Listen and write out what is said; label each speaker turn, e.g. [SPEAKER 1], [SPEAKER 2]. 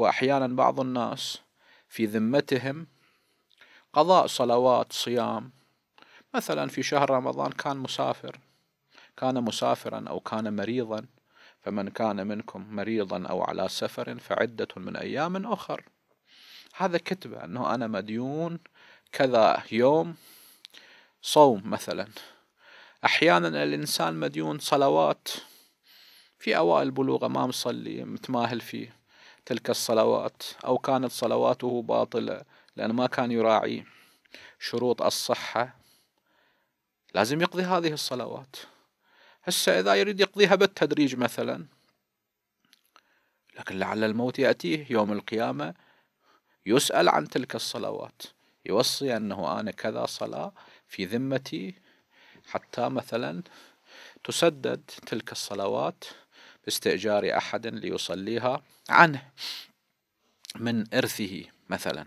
[SPEAKER 1] وأحيانا بعض الناس في ذمتهم قضاء صلوات صيام مثلا في شهر رمضان كان مسافر كان مسافرا أو كان مريضا فمن كان منكم مريضا أو على سفر فعدة من أيام أخر هذا كتبة أنه أنا مديون كذا يوم صوم مثلا أحيانا الإنسان مديون صلوات في أوائل بلوغه ما مصلي متماهل فيه تلك الصلوات أو كانت صلواته باطلة لأن ما كان يراعي شروط الصحة لازم يقضي هذه الصلوات هسه إذا يريد يقضيها بالتدريج مثلا لكن لعل الموت يأتيه يوم القيامة يسأل عن تلك الصلوات يوصي أنه أنا كذا صلاة في ذمتي حتى مثلا تسدد تلك الصلوات استئجار أحد ليصليها عنه من إرثه مثلا